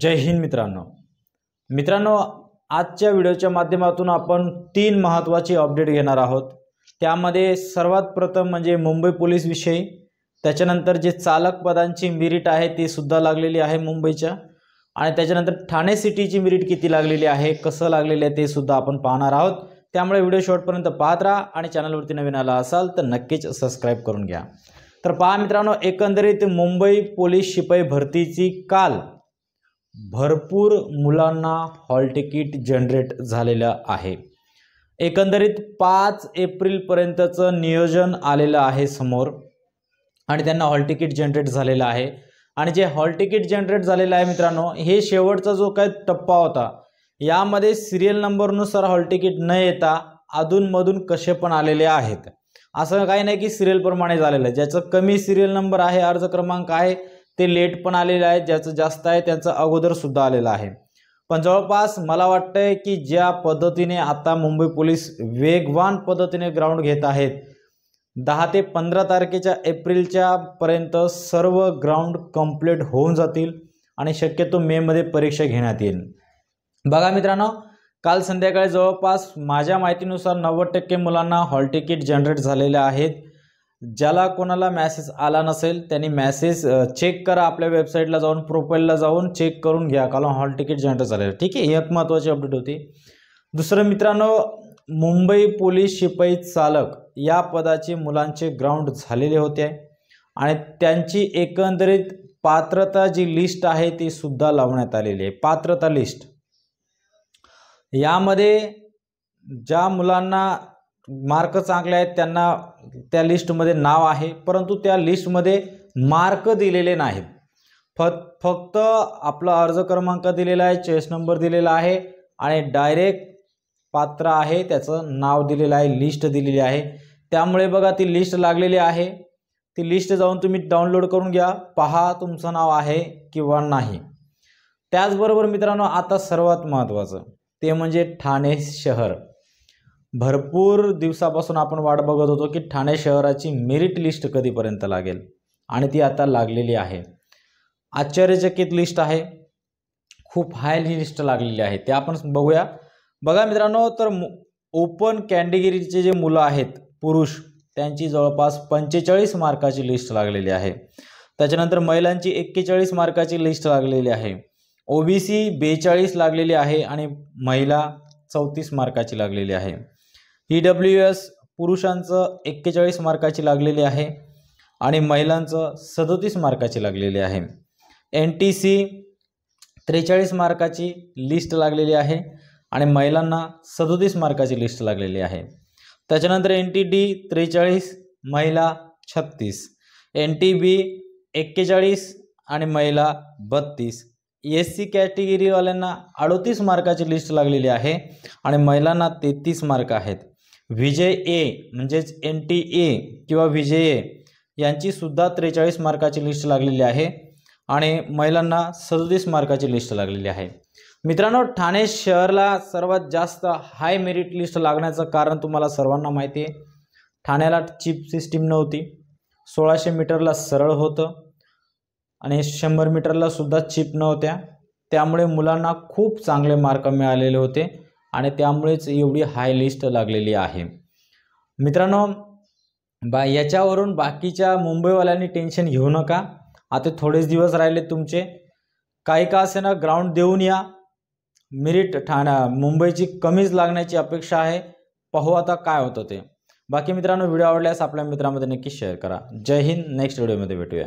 जय हिंद मित्रांनो मित्रांनो आजच्या व्हिडिओच्या माध्यमातून आपण तीन महत्त्वाचे अपडेट घेणार आहोत त्यामध्ये सर्वात प्रथम म्हणजे मुंबई पोलीसविषयी त्याच्यानंतर जे चालक पदांची मिरिट आहे ती सुद्धा लागलेली आहे मुंबईच्या आणि त्याच्यानंतर ठाणे सिटीची मिरिट किती लागलेली आहे कसं लागलेलं आहे ते सुद्धा आपण पाहणार आहोत त्यामुळे व्हिडिओ शॉर्टपर्यंत पाहत राहा आणि चॅनलवरती नवीन आला असाल तर नक्कीच सबस्क्राईब करून घ्या तर पहा मित्रांनो एकंदरीत मुंबई पोलीस शिपाई भरतीची काल भरपूर मुलांना हॉल तिकीट जनरेट झालेलं आहे एकंदरीत पाच एप्रिलपर्यंतचं नियोजन आलेलं आहे समोर आणि त्यांना हॉल तिकीट जनरेट झालेलं आहे आणि जे हॉल तिकीट जनरेट झालेलं आहे मित्रांनो हे शेवटचा जो काही टप्पा होता यामध्ये सिरियल नंबरनुसार हॉल तिकीट न येता अधूनमधून कसे पण आलेले आहेत असं काही नाही की सिरियलप्रमाणे झालेलं आहे ज्याचं कमी सिरियल नंबर आहे अर्ज क्रमांक आहे ते लेट पण आलेले आहेत ज्याचं जास्त आहे त्यांचं अगोदरसुद्धा आलेलं आहे पण जवळपास मला वाटतंय की ज्या पद्धतीने आता मुंबई पोलीस वेगवान पद्धतीने ग्राउंड घेत आहेत दहा ते पंधरा तारखेच्या एप्रिलच्या पर्यंत सर्व ग्राउंड कंप्लीट होऊन जातील आणि शक्यतो मेमध्ये परीक्षा घेण्यात येईल बघा मित्रांनो काल संध्याकाळी जवळपास माझ्या माहितीनुसार नव्वद टक्के मुलांना हॉल तिकीट जनरेट झालेले आहेत ज्याला कोणाला मॅसेज आला नसेल त्यांनी मॅसेज चेक करा आपल्या वेबसाईटला जाऊन प्रोफाईलला जाऊन चेक करून घ्या काल हॉल तिकीट जनरेट झालेलं ठीक आहे ही एक महत्त्वाची अपडेट होती दुसरं मित्रांनो मुंबई पोलीस शिपाई चालक या पदाचे मुलांचे ग्राउंड झालेले होते आणि त्यांची एकंदरीत पात्रता जी लिस्ट आहे ती सुद्धा लावण्यात आलेली आहे पात्रता लिस्ट यामध्ये ज्या मुलांना मार्क चांगले आहेत त्यांना त्या लिस्टमध्ये नाव आहे परंतु त्या लिस्टमध्ये मार्क दिलेले नाहीत फ फक्त आपला अर्ज क्रमांक दिलेला आहे चेस नंबर दिलेला आहे आणि डायरेक्ट पात्र आहे त्याचं नाव दिलेलं आहे लिस्ट दिलेली आहे त्यामुळे बघा ती लिस्ट लागलेली आहे ती लिस्ट जाऊन तुम्ही डाउनलोड करून घ्या पहा तुमचं नाव आहे किंवा नाही त्याचबरोबर मित्रांनो आता सर्वात महत्त्वाचं ते म्हणजे ठाणे शहर भरपूर दिवसापासून आपण वाट बघत होतो की ठाणे शहराची मेरिट लिस्ट कधीपर्यंत लागेल आणि ती आता लागलेली आहे आश्चर्यचकित लिस्ट आहे खूप हाय लिस्ट लागलेली आहे ते आपण बघूया बघा मित्रांनो तर ओपन कॅटेगरीचे जे मुलं आहेत पुरुष त्यांची जवळपास पंचेचाळीस मार्काची लिस्ट लागलेली आहे त्याच्यानंतर महिलांची एक्केचाळीस मार्काची लिस्ट लागलेली आहे ओबीसी बेचाळीस लागलेली आहे आणि महिला चौतीस मार्काची लागलेली आहे ई डब्ल्यू एस पुरुषांचं एक्केचाळीस मार्काची लागलेली आहे आणि महिलांचं सदोतीस मार्काची लागलेली आहे एन टी सी त्रेचाळीस मार्काची लिस्ट लागलेली आहे आणि महिलांना सदोतीस मार्काची लिस्ट लागलेली आहे त्याच्यानंतर एन टी डी त्रेचाळीस महिला छत्तीस एन टी बी एक्केचाळीस आणि महिला बत्तीस एस सी कॅटेगरीवाल्यांना अडोतीस मार्काची लिस्ट लागलेली आहे आणि महिलांना तेहतीस मार्क आहेत विजय ए म्हणजेच एन टी ए किंवा विजय ए यांची सुद्धा त्रेचाळीस मार्काची लिस्ट लागलेली आहे आणि महिलांना सदतीस मार्काची लिस्ट लागलेली आहे मित्रांनो ठाणे शहरला सर्वात जास्त हाय मेरिट लिस्ट लागण्याचं कारण तुम्हाला सर्वांना माहिती आहे ठाण्याला चिप सिस्टीम नव्हती सोळाशे मीटरला सरळ होतं आणि शंभर मीटरला सुद्धा चिप नव्हत्या त्यामुळे मुलांना खूप चांगले मार्क मिळालेले होते आणि त्यामुळेच एवढी हाय लिस्ट लागलेली आहे मित्रांनो बा याच्यावरून बाकीच्या मुंबईवाल्यांनी टेन्शन घेऊ नका आता थोडेच दिवस राहिले तुमचे काही का असे ना ग्राउंड देऊन या मिरिट ठाणा मुंबईची कमीच लागण्याची अपेक्षा आहे पाहू आता काय होतं ते बाकी मित्रांनो व्हिडिओ आवडल्यास आपल्या मित्रांमध्ये नक्की शेअर करा जय हिंद नेक्स्ट व्हिडिओमध्ये भेटूया